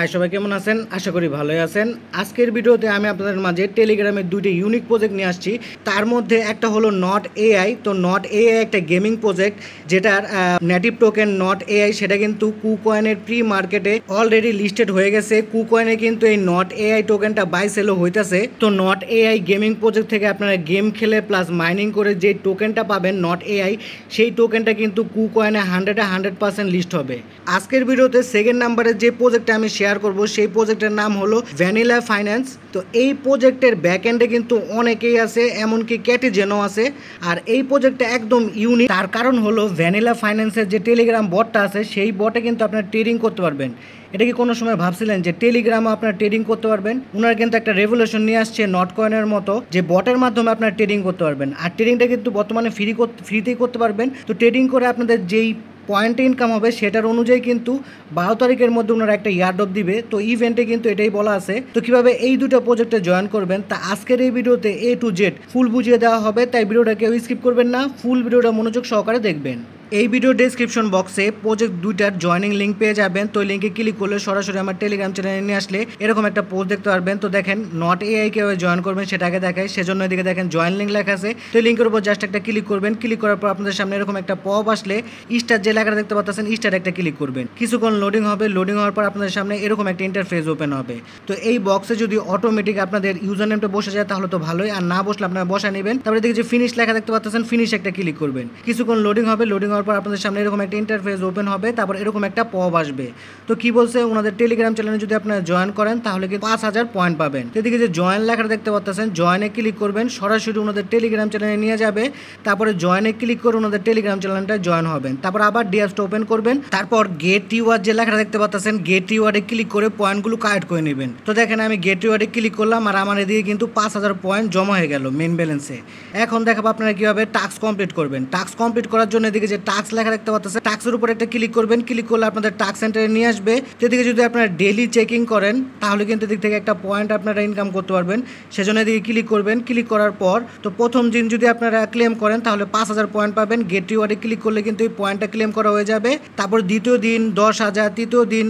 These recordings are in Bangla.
হাই সবাই কেমন আছেন আশা করি ভালোই আছেন আজকের ভিডিওতে আমি আপনাদের মাঝে টেলিগ্রামের দুইটি ইউনিক প্রজেক্ট নিয়ে আসছি তার মধ্যে একটা হলো নট এআই তো নট এআই একটা গেমিং প্রজেক্ট যেটার নেটিভ টোকেন নট এআই সেটা কিন্তু কু কয়েনের প্রি মার্কেটে অলরেডি লিস্টেড হয়ে গেছে কু কয়েনে কিন্তু এই নট এআই টোকেনটা বাই সেলও হইতেছে তো নট এআই গেমিং প্রজেক্ট থেকে আপনারা গেম খেলে প্লাস মাইনিং করে যে টোকেনটা পাবেন নট এআই সেই টোকেনটা কিন্তু কু কয়েনে হান্ড্রেডে হান্ড্রেড পার্সেন্ট লিস্ট হবে আজকের ভিডিওতে সেকেন্ড নাম্বারের যে প্রজেক্টটা আমি শেয়ার শেয়ার করব সেই প্রজেক্টের নাম হলো ভ্যানিলা ফাইন্যান্স তো এই প্রজেক্টের ব্যাকএন্ডে কিন্তু অনেকেই আছে এমনকি ক্যাটিজেনও আছে আর এই প্রজেক্টটা একদম ইউনিক তার কারণ হলো ভ্যানিলা ফাইন্যান্সের যে টেলিগ্রাম বটটা আছে সেই বটে কিন্তু আপনার ট্রেডিং করতে পারবেন এটা কি কোনো সময় ভাবছিলেন যে টেলিগ্রামে আপনার ট্রেডিং করতে পারবেন ওনার কিন্তু একটা রেভলিউশন নিয়ে আসছে নট কয়েনের মতো যে বটের মাধ্যমে আপনার ট্রেডিং করতে পারবেন আর ট্রেডিংটা কিন্তু বর্তমানে ফ্রি ফ্রিতেই করতে পারবেন তো ট্রেডিং করে আপনাদের যেই পয়েন্ট ইনকাম হবে সেটার অনুযায়ী কিন্তু বারো তারিখের মধ্যে ওনারা একটা ইয়ারডপ দিবে তো ইভেন্টে কিন্তু এটাই বলা আছে তো কিভাবে এই দুটো প্রজেক্টে জয়েন করবেন তা আজকের এই ভিডিওতে এ টু জেড ফুল বুঝিয়ে দেওয়া হবে তাই ভিডিওটা কেউ স্কিপ করবেন না ফুল ভিডিওটা মনোযোগ সহকারে দেখবেন এই ভিডিও ডেসক্রিপশন বক্সে প্রজেক্ট দুইটার জয়নিং লিঙ্ক পেয়ে যাবেন তো লিঙ্কে ক্লিক করলে সরাসরি আমার টেলিগ্রাম চ্যানেলে নিয়ে আসলে এরকম একটা পোস্ট দেখতে পারবেন তো দেখেন নট এআই কেউ জয়েন করবেন সেটাকে দেখায় সেজন্য এদিকে দেখেন জয়েন লিঙ্ক লেখা আছে তো এই লিঙ্কের উপর জাস্ট একটা ক্লিক করবেন ক্লিক করার পর আপনাদের সামনে এরকম একটা পপ আসলে স্টার যে লেখাটা দেখতে পাচ্ছেন স্টার একটা ক্লিক করবেন কিছুক্ষণ লোডিং হবে লোডিং হওয়ার পর আপনাদের সামনে এরকম একটা ইন্টারফেস ওপেন হবে তো এই বক্সে যদি অটোমেটিক আপনাদের ইউজার নেমটা বসে যায় তাহলে তো ভালোই আর না বসলে আপনারা বসা নেবেন তারপরে দেখি যে ফিনিশ লেখা দেখতে পাচ্ছেন ফিনিশ একটা ক্লিক করবেন কিছুক্ষণ লোডিং হবে লোডিং হওয়ার নেওয়ার পর আপনাদের সামনে এরকম একটা ইন্টারফেস ওপেন হবে তারপর এরকম একটা পপ আসবে তো কি বলছে ওনাদের টেলিগ্রাম চ্যানেলে যদি আপনারা জয়েন করেন তাহলে কিন্তু পাঁচ হাজার পয়েন্ট পাবেন এদিকে যে জয়েন লেখাটা দেখতে পাচ্ছেন জয়েনে ক্লিক করবেন সরাসরি ওনাদের টেলিগ্রাম চ্যানেলে নিয়ে যাবে তারপরে জয়েনে ক্লিক করে ওনাদের টেলিগ্রাম চ্যানেলটা জয়েন হবেন তারপর আবার ডিএসটা ওপেন করবেন তারপর গেট ইউআর যে লেখাটা দেখতে পাচ্ছেন গেট ইউআরে ক্লিক করে পয়েন্টগুলো কালেক্ট করে নেবেন তো দেখেন আমি গেট ইউআরে ক্লিক করলাম আর আমার এদিকে কিন্তু পাঁচ হাজার পয়েন্ট জমা হয়ে গেল মেন ব্যালেন্সে এখন দেখাবো আপনারা কীভাবে টাস্ক কমপ্লিট করবেন টাস্ক কমপ্লিট করার জন্য এদিকে যে টাক্স লেখা দেখতে পাচ্ছে টাক্সের উপর একটা ক্লিক করবেন ক্লিক করলে আপনাদের টাক্স সেন্টারে নিয়ে আসবে সেদিকে যদি আপনারা ডেলি চেকিং করেন তাহলে কিন্তু এদিক থেকে একটা পয়েন্ট আপনারা ইনকাম করতে পারবেন সেজন্য এদিকে ক্লিক করবেন ক্লিক করার পর তো প্রথম দিন যদি আপনারা ক্লেম করেন তাহলে পাঁচ হাজার পয়েন্ট পাবেন গেট রিওয়ার্ডে ক্লিক করলে কিন্তু এই পয়েন্টটা ক্লেম করা হয়ে যাবে তারপর দ্বিতীয় দিন দশ হাজার তৃতীয় দিন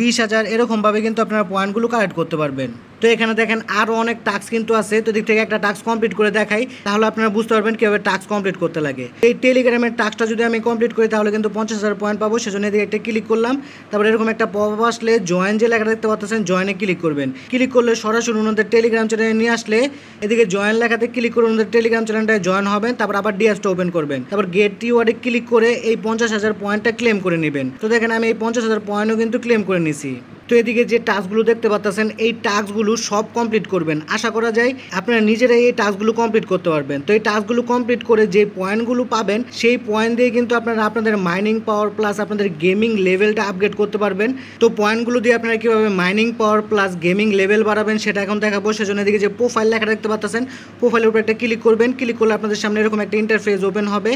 বিশ হাজার এরকমভাবে কিন্তু আপনারা পয়েন্টগুলো কালেক্ট করতে পারবেন তো এখানে দেখেন আরও অনেক টাস্ক কিন্তু আছে তো দিক থেকে একটা টাস্ক কমপ্লিট করে দেখাই তাহলে আপনারা বুঝতে পারবেন কীভাবে টাস্ক কমপ্লিট করতে লাগে এই টেলিগ্রামের টাস্কটা যদি আমি কমপ্লিট করি তাহলে কিন্তু পঞ্চাশ হাজার পয়েন্ট পাবো সেজন্য এদিকে একটা ক্লিক করলাম তারপরে এরকম একটা পপ আসলে জয়েন যে লেখা দেখতে পাচ্ছেন জয়েনে ক্লিক করবেন ক্লিক করলে সরাসরি ওনাদের টেলিগ্রাম চ্যানেলে নিয়ে আসলে এদিকে জয়েন লেখাতে ক্লিক করে ওনাদের টেলিগ্রাম চ্যানেলটায় জয়েন হবেন তারপর আবার ডিএসটা ওপেন করবেন তারপর গেট ওয়ার্ডে ক্লিক করে এই পঞ্চাশ হাজার পয়েন্টটা ক্লেম করে নেবেন তো দেখেন আমি এই পঞ্চাশ হাজার পয়েন্টও কিন্তু ক্লেম করে নিছি তো এদিকে যে টাস্কগুলো দেখতে পাচ্ছেন এই টাস্কগুলো সব কমপ্লিট করবেন আশা করা যায় আপনারা নিজেরাই এই টাস্কগুলো কমপ্লিট করতে পারবেন তো এই টাস্কগুলো কমপ্লিট করে যে পয়েন্টগুলো পাবেন সেই পয়েন্ট দিয়ে কিন্তু আপনারা আপনাদের মাইনিং পাওয়ার প্লাস আপনাদের গেমিং লেভেলটা আপগ্রেড করতে পারবেন তো পয়েন্টগুলো দিয়ে আপনারা কীভাবে mining power plus gaming level বাড়াবেন সেটা এখন দেখাবো সেজন্য এদিকে যে প্রোফাইল লেখা দেখতে পাচ্ছেন প্রোফাইলের উপর একটা ক্লিক করবেন ক্লিক করলে আপনাদের সামনে এরকম একটা ইন্টারফেস ওপেন হবে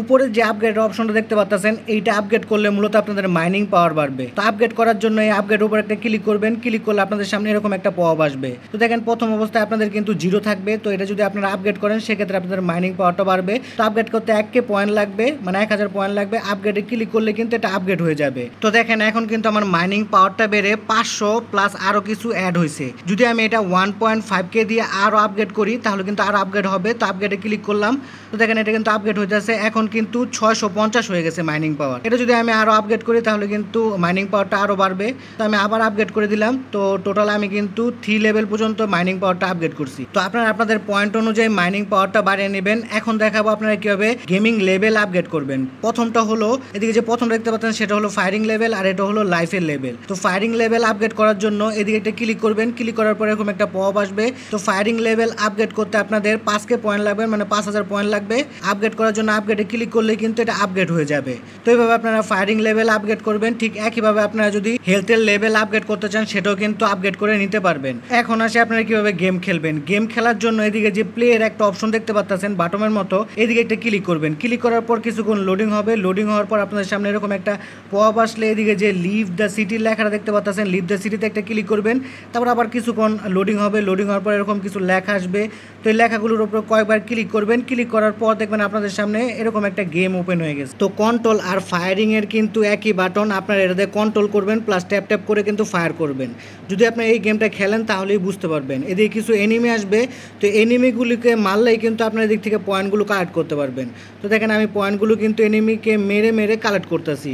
উপরে যে আপগ্রেড অপশনটা দেখতে পাচ্ছেন এইটা আপগ্রেড করলে মূলত আপনাদের মাইনিং পাওয়ার বাড়বে তো আপগ্রেড করার জন্য এই আপগ্রেড উপর উপর একটা ক্লিক করবেন ক্লিক করলে আপনাদের সামনে এরকম একটা পপ আসবে তো দেখেন প্রথম অবস্থায় আপনাদের কিন্তু জিরো থাকবে তো এটা যদি আপনারা আপগ্রেড করেন সেক্ষেত্রে আপনাদের মাইনিং পাওয়ারটা বাড়বে তো আপগ্রেড করতে এক কে পয়েন্ট লাগবে মানে এক হাজার পয়েন্ট লাগবে আপগ্রেডে ক্লিক করলে কিন্তু এটা আপগ্রেড হয়ে যাবে তো দেখেন এখন কিন্তু আমার মাইনিং পাওয়ারটা বেড়ে পাঁচশো প্লাস আরও কিছু অ্যাড হয়েছে যদি আমি এটা ওয়ান পয়েন্ট ফাইভ কে দিয়ে আরও আপগ্রেড করি তাহলে কিন্তু আরও আপগ্রেড হবে তো আপগ্রেডে ক্লিক করলাম তো দেখেন এটা কিন্তু আপগ্রেড হয়ে যাচ্ছে এখন কিন্তু ছয়শো পঞ্চাশ হয়ে গেছে মাইনিং পাওয়ার এটা যদি আমি আরও আপগ্রেড করি তাহলে কিন্তু মাইনিং পাওয়ারটা আরও বাড়বে তো আমি আবার আপগ্রেড করে দিলাম তো টোটাল আমি কিন্তু থ্রি লেভেল পর্যন্ত মাইনিং পাওয়ারটা আপগ্রেড করছি তো আপনারা আপনাদের পয়েন্ট অনুযায়ী মাইনিং পাওয়ারটা বাড়িয়ে নেবেন এখন দেখাবো আপনারা কীভাবে গেমিং লেভেল আপগ্রেড করবেন প্রথমটা হলো এদিকে যে প্রথম দেখতে পাচ্ছেন সেটা হলো ফায়ারিং লেভেল আর এটা হলো লাইফের লেভেল তো ফায়ারিং লেভেল আপগ্রেড করার জন্য এদিকে একটা ক্লিক করবেন ক্লিক করার পরে এরকম একটা পপ আসবে তো ফায়ারিং লেভেল আপগ্রেড করতে আপনাদের পাঁচকে পয়েন্ট লাগবে মানে পাঁচ হাজার পয়েন্ট লাগবে আপগ্রেড করার জন্য আপগ্রেডে ক্লিক করলে কিন্তু এটা আপগ্রেড হয়ে যাবে তো এইভাবে আপনারা ফায়ারিং লেভেল আপগ্রেড করবেন ঠিক একইভাবে আপনারা যদি হেলথের লেভেল লেভেল আপগ্রেড করতে চান সেটাও কিন্তু আপগ্রেড করে নিতে পারবেন এখন আসে আপনারা কিভাবে গেম খেলবেন গেম খেলার জন্য এদিকে যে প্লেয়ের একটা অপশন দেখতে পাচ্ছেন বাটমের মতো এদিকে একটা ক্লিক করবেন ক্লিক করার পর কিছুক্ষণ লোডিং হবে লোডিং হওয়ার পর আপনাদের সামনে এরকম একটা পপ আসলে এদিকে যে লিভ দ্য সিটির লেখাটা দেখতে পাচ্ছেন লিভ দ্য সিটিতে একটা ক্লিক করবেন তারপর আবার কিছুক্ষণ লোডিং হবে লোডিং হওয়ার পর এরকম কিছু লেখা আসবে তো এই লেখাগুলোর উপর কয়েকবার ক্লিক করবেন ক্লিক করার পর দেখবেন আপনাদের সামনে এরকম একটা গেম ওপেন হয়ে গেছে তো কন্ট্রোল আর ফায়ারিংয়ের কিন্তু একই বাটন আপনারা এটাতে কন্ট্রোল করবেন প্লাস ট্যাপ ট্যাপ করে কিন্তু ফায়ার করবেন যদি আপনি এই গেমটা খেলেন তাহলেই বুঝতে পারবেন এদিকে কিছু এনিমি আসবে তো এনিমিগুলিকে মারলেই কিন্তু আপনার এদিক থেকে পয়েন্টগুলো কালেক্ট করতে পারবেন তো দেখেন আমি পয়েন্টগুলো কিন্তু এনিমিকে মেরে মেরে কালেক্ট করতেছি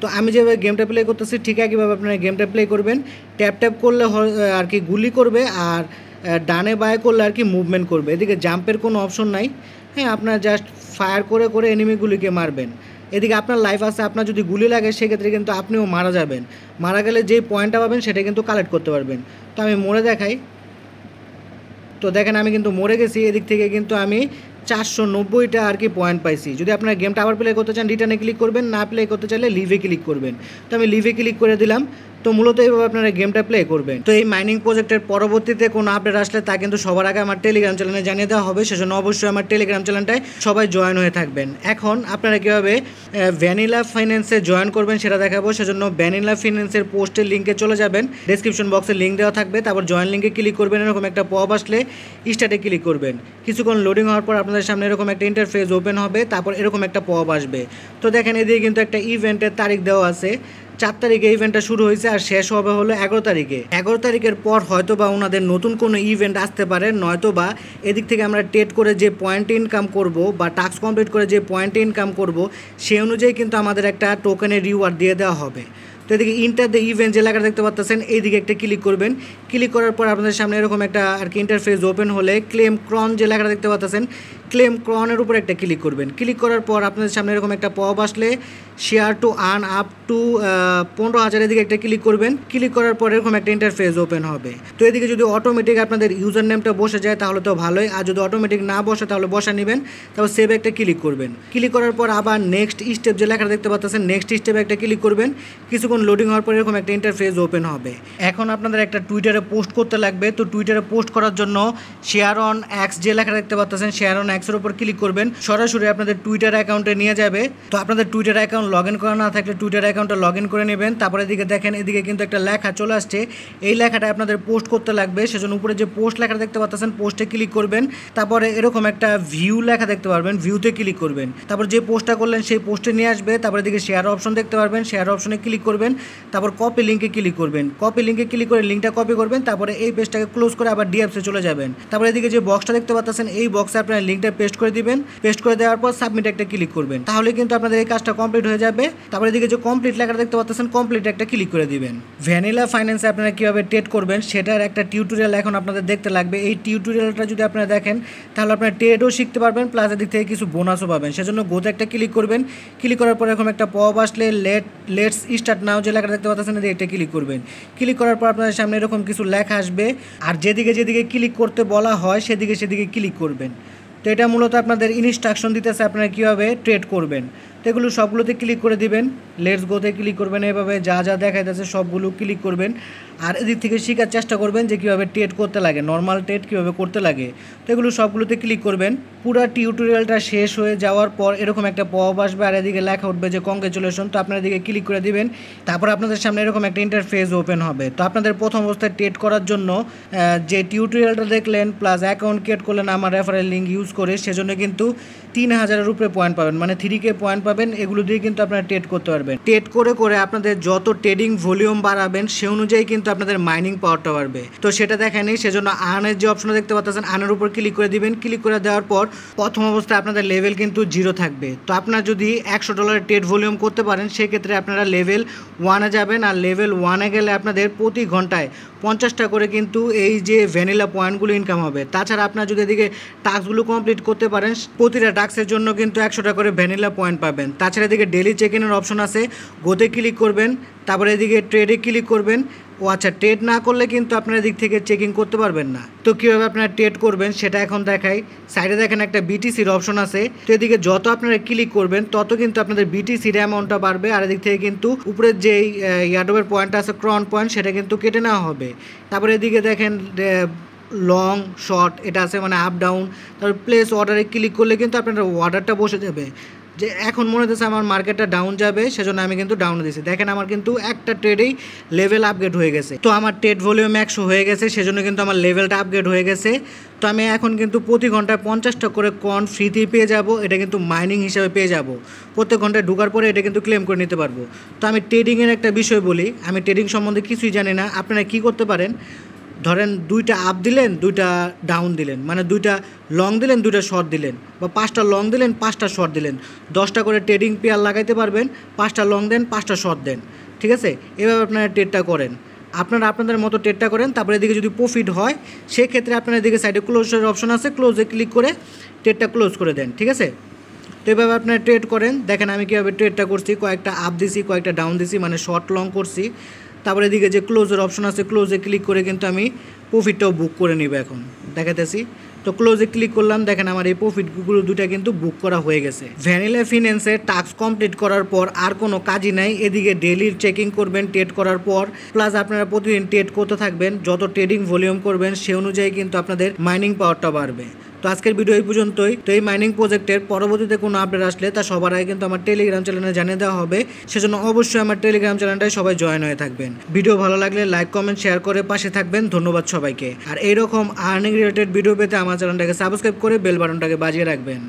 তো আমি যেভাবে গেমটা প্লে করতেছি ঠিক একইভাবে আপনারা গেমটা প্লে করবেন ট্যাপ ট্যাপ করলে আর কি গুলি করবে আর ডানে বায়ে করলে আর কি মুভমেন্ট করবে এদিকে জাম্পের কোনো অপশন নাই হ্যাঁ আপনারা জাস্ট ফায়ার করে করে এনিমিগুলিকে মারবেন এদিকে আপনার লাইফ আছে আপনার যদি গুলি লাগে সেক্ষেত্রে কিন্তু আপনিও মারা যাবেন মারা গেলে যেই পয়েন্টটা পাবেন সেটা কিন্তু কালেক্ট করতে পারবেন তো আমি মরে দেখাই তো দেখেন আমি কিন্তু মরে গেছি এদিক থেকে কিন্তু আমি চারশো নব্বইটা আর কি পয়েন্ট পাইছি যদি আপনারা গেমটা আবার প্লে করতে চান রিটার্নে ক্লিক করবেন না প্লে করতে চাইলে লিভে ক্লিক করবেন তো আমি লিভে ক্লিক করে দিলাম তো মূলত এইভাবে আপনারা গেমটা প্লে করবেন তো এই মাইনিং প্রজেক্টের পরবর্তীতে কোনো আপডেট আসলে তা কিন্তু সবার আগে আমার টেলিগ্রাম চ্যানেলে জানিয়ে দেওয়া হবে সেজন্য অবশ্যই আমার টেলিগ্রাম চ্যানেলটায় সবাই জয়েন হয়ে থাকবেন এখন আপনারা কীভাবে ভ্যানিলা ফাইন্যান্সে জয়েন করবেন সেটা দেখাবো সেজন্য ভ্যানিলা ফাইন্যান্সের পোস্টের লিঙ্কে চলে যাবেন ডিসক্রিপশন বক্সে লিঙ্ক দেওয়া থাকবে তারপর জয়েন লিঙ্কে ক্লিক করবেন এরকম একটা পপ আসলে স্টার্টে ক্লিক করবেন কিছুক্ষণ লোডিং হওয়ার পর আপনাদের সামনে এরকম একটা ইন্টারফেস ওপেন হবে তারপর এরকম একটা পপ আসবে তো দেখেন এদিকে কিন্তু একটা ইভেন্টের তারিখ দেওয়া আছে চার তারিখে ইভেন্টটা শুরু হয়েছে আর শেষ হবে হলো এগারো তারিখে এগারো তারিখের পর হয়তো বা ওনাদের নতুন কোনো ইভেন্ট আসতে পারে নয়তো বা এদিক থেকে আমরা টেট করে যে পয়েন্ট ইনকাম করব বা টাস্ক কমপ্লিট করে যে পয়েন্ট ইনকাম করব সেই অনুযায়ী কিন্তু আমাদের একটা টোকেনের রিওয়ার্ড দিয়ে দেওয়া হবে তো এদিকে ইন্টার দ্য ইভেন্ট যে লেখাটা দেখতে পাচ্ছেন এইদিকে একটা ক্লিক করবেন ক্লিক করার পর আপনাদের সামনে এরকম একটা আর কি ইন্টারফেস ওপেন হলে ক্লেম ক্রন যে লেখাটা দেখতে পাচ্ছেন ক্লেম ক্রনের উপর একটা ক্লিক করবেন ক্লিক করার পর আপনাদের সামনে এরকম একটা পপ আসলে share to earn up to পনেরো হাজারের দিকে একটা ক্লিক করবেন ক্লিক করার পর এরকম একটা ইন্টারফেস ওপেন হবে তো এদিকে যদি অটোমেটিক আপনাদের ইউজার নেমটা বসে যায় তাহলে তো ভালোই আর যদি অটোমেটিক না বসে তাহলে বসা নেবেন তারপর সেভ একটা ক্লিক করবেন ক্লিক করার পর আবার নেক্সট স্টেপ যে লেখাটা দেখতে পাচ্ছেন নেক্সট স্টেপে একটা ক্লিক করবেন কিছুক্ষণ লোডিং হওয়ার পর এরকম একটা ইন্টারফেস ওপেন হবে এখন আপনাদের একটা টুইটারে পোস্ট করতে লাগবে তো টুইটারে পোস্ট করার জন্য শেয়ার অন অ্যাক্স যে লেখাটা দেখতে পাচ্ছেন শেয়ার অন অ্যাক্স ট্যাক্সের উপর ক্লিক করবেন সরাসরি আপনাদের টুইটার অ্যাকাউন্টে নিয়ে যাবে তো আপনাদের টুইটার অ্যাকাউন্ট লগ ইন করা না থাকলে টুইটার অ্যাকাউন্টে লগ ইন করে নেবেন তারপরে এদিকে দেখেন এদিকে কিন্তু একটা লেখা চলে আসছে এই লেখাটা আপনাদের পোস্ট করতে লাগবে সেজন্য উপরে যে পোস্ট লেখা দেখতে পাচ্ছেন পোস্টে ক্লিক করবেন তারপরে এরকম একটা ভিউ লেখা দেখতে পারবেন ভিউতে ক্লিক করবেন তারপর যে পোস্টটা করলেন সেই পোস্টে নিয়ে আসবে তারপরে এদিকে শেয়ার অপশন দেখতে পারবেন শেয়ার অপশনে ক্লিক করবেন তারপর কপি লিঙ্কে ক্লিক করবেন কপি লিঙ্কে ক্লিক করে লিঙ্কটা কপি করবেন তারপরে এই পেজটাকে ক্লোজ করে আবার ডিএফসে চলে যাবেন তারপরে এদিকে যে বক্সটা দেখতে পাচ্ছেন এই বক্সে আপনার লিঙ্ক লিঙ্কটা পেস্ট করে দিবেন পেস্ট করে দেওয়ার পর সাবমিট একটা ক্লিক করবেন তাহলে কিন্তু আপনাদের এই কাজটা কমপ্লিট হয়ে যাবে তারপরে এদিকে যে কমপ্লিট লেখাটা দেখতে পাচ্ছেন কমপ্লিট একটা ক্লিক করে দিবেন ভ্যানিলা ফাইন্যান্সে আপনারা কীভাবে ট্রেড করবেন সেটার একটা টিউটোরিয়াল এখন আপনাদের দেখতে লাগবে এই টিউটোরিয়ালটা যদি আপনারা দেখেন তাহলে আপনারা ট্রেডও শিখতে পারবেন প্লাস এদিক থেকে কিছু বোনাসও পাবেন সেজন্য গোতে একটা ক্লিক করবেন ক্লিক করার পর এখন একটা পপ আসলে লেট লেটস স্টার্ট নাও যে লেখাটা দেখতে পাচ্ছেন এটা ক্লিক করবেন ক্লিক করার পর আপনাদের সামনে এরকম কিছু লেখা আসবে আর যেদিকে যেদিকে ক্লিক করতে বলা হয় সেদিকে সেদিকে ক্লিক করবেন তো এটা মূলত আপনাদের ইনস্ট্রাকশন দিতেছে আপনারা কীভাবে ট্রেড করবেন তো এগুলো সবগুলোতে ক্লিক করে দিবেন লেটস গোতে ক্লিক করবেন এভাবে যা যা দেখা যাচ্ছে সবগুলো ক্লিক করবেন আর এদিক থেকে শেখার চেষ্টা করবেন যে কীভাবে টেট করতে লাগে নর্মাল টেট কীভাবে করতে লাগে তো এগুলো সবগুলোতে ক্লিক করবেন পুরো টিউটোরিয়ালটা শেষ হয়ে যাওয়ার পর এরকম একটা পপ আসবে আর এদিকে লেখা উঠবে যে কংগ্রেচুলেশন তো আপনার এদিকে ক্লিক করে দিবেন তারপর আপনাদের সামনে এরকম একটা ইন্টারফেস ওপেন হবে তো আপনাদের প্রথম অবস্থায় টেট করার জন্য যে টিউটোরিয়ালটা দেখলেন প্লাস অ্যাকাউন্ট ক্রিয়েট করলেন আমার রেফারেল লিঙ্ক ইউজ করে সেজন্য কিন্তু তিন হাজারের উপরে পয়েন্ট পাবেন মানে থ্রি কে পয়েন্ট পাবেন এগুলো দিয়ে কিন্তু আপনারা ট্রেড করতে পারবেন ট্রেড করে করে আপনাদের যত ট্রেডিং ভলিউম বাড়াবেন সে অনুযায়ী কিন্তু আপনাদের মাইনিং পাওয়ারটা বাড়বে তো সেটা দেখেনি সেজন্য আনের যে অপশনটা দেখতে পাচ্ছেন আনের উপর ক্লিক করে দিবেন ক্লিক করে দেওয়ার পর প্রথম অবস্থায় আপনাদের লেভেল কিন্তু জিরো থাকবে তো আপনারা যদি একশো ডলারের ট্রেড ভলিউম করতে পারেন সেক্ষেত্রে আপনারা লেভেল ওয়ানে যাবেন আর লেভেল ওয়ানে গেলে আপনাদের প্রতি ঘন্টায় পঞ্চাশটা করে কিন্তু এই যে ভ্যানিলা পয়েন্টগুলো ইনকাম হবে তাছাড়া আপনার যদি এদিকে টাস্কগুলো কমপ্লিট করতে পারেন প্রতিটা টাস্কের জন্য কিন্তু একশোটা করে ভ্যানিলা পয়েন্ট পাবেন তাছাড়া এদিকে ডেলি চেক ইনের অপশন আছে গোতে ক্লিক করবেন তারপরে এদিকে ট্রেডে ক্লিক করবেন ও আচ্ছা টেট না করলে কিন্তু আপনার দিক থেকে চেকিং করতে পারবেন না তো কীভাবে আপনারা টেট করবেন সেটা এখন দেখাই সাইডে দেখেন একটা বিটিসির অপশন আছে তো এদিকে যত আপনারা ক্লিক করবেন তত কিন্তু আপনাদের বিটিসির অ্যামাউন্টটা বাড়বে আর এদিক থেকে কিন্তু উপরের যে ইয়াডোবের পয়েন্ট আছে ক্রন পয়েন্ট সেটা কিন্তু কেটে নেওয়া হবে তারপরে এদিকে দেখেন লং শর্ট এটা আছে মানে আপ ডাউন তারপর প্লেস অর্ডারে ক্লিক করলে কিন্তু আপনার অর্ডারটা বসে যাবে যে এখন মনে হতেছে আমার মার্কেটটা ডাউন যাবে সেজন্য আমি কিন্তু ডাউন দিয়েছি দেখেন আমার কিন্তু একটা ট্রেডেই লেভেল আপগ্রেড হয়ে গেছে তো আমার ট্রেড ভলিউম একশো হয়ে গেছে সেজন্য কিন্তু আমার লেভেলটা আপগ্রেড হয়ে গেছে তো আমি এখন কিন্তু প্রতি ঘন্টায় পঞ্চাশটা করে কর্ন ফ্রিতে পেয়ে যাব এটা কিন্তু মাইনিং হিসাবে পেয়ে যাব প্রত্যেক ঘন্টায় ঢুকার পরে এটা কিন্তু ক্লেম করে নিতে পারবো তো আমি ট্রেডিংয়ের একটা বিষয় বলি আমি ট্রেডিং সম্বন্ধে কিছুই জানি না আপনারা কি করতে পারেন ধরেন দুইটা আপ দিলেন দুইটা ডাউন দিলেন মানে দুইটা লং দিলেন দুইটা শর্ট দিলেন বা পাঁচটা লং দিলেন পাঁচটা শর্ট দিলেন দশটা করে ট্রেডিং পেয়ার লাগাইতে পারবেন পাঁচটা লং দেন পাঁচটা শর্ট দেন ঠিক আছে এভাবে আপনারা ট্রেডটা করেন আপনারা আপনাদের মতো ট্রেডটা করেন তারপরে এদিকে যদি প্রফিট হয় সেক্ষেত্রে আপনার এদিকে সাইডে ক্লোজের অপশন আছে ক্লোজে ক্লিক করে ট্রেডটা ক্লোজ করে দেন ঠিক আছে তো এভাবে আপনারা ট্রেড করেন দেখেন আমি কীভাবে ট্রেডটা করছি কয়েকটা আপ দিছি কয়েকটা ডাউন দিছি মানে শর্ট লং করছি তারপরে এদিকে যে ক্লোজের অপশন আছে ক্লোজে ক্লিক করে কিন্তু আমি প্রফিটটাও বুক করে নিব এখন দেখাতেছি তো ক্লোজে ক্লিক করলাম দেখেন আমার এই প্রফিটগুলো দুটা কিন্তু বুক করা হয়ে গেছে ভ্যানিলা ফিন্যান্সে টাস্ক কমপ্লিট করার পর আর কোনো কাজই নাই এদিকে ডেলির চেকিং করবেন ট্রেড করার পর প্লাস আপনারা প্রতিদিন ট্রেড করতে থাকবেন যত ট্রেডিং ভলিউম করবেন সে অনুযায়ী কিন্তু আপনাদের মাইনিং পাওয়ারটা বাড়বে তো আজকের ভিডিও এই পর্যন্তই তো এই মাইনিং প্রজেক্টের পরবর্তীতে কোনো আপডেট আসলে তা সবার আগে কিন্তু আমার টেলিগ্রাম চ্যানেলে জানিয়ে দেওয়া হবে সেজন্য অবশ্যই আমার টেলিগ্রাম চ্যানেলটায় সবাই জয়েন হয়ে থাকবেন ভিডিও ভালো লাগলে লাইক কমেন্ট শেয়ার করে পাশে থাকবেন ধন্যবাদ সবাইকে আর এইরকম আর্নিং রিলেটেড ভিডিও পেতে আমার চ্যানেলটাকে সাবস্ক্রাইব করে বেল বাটনটাকে বাজিয়ে রাখবেন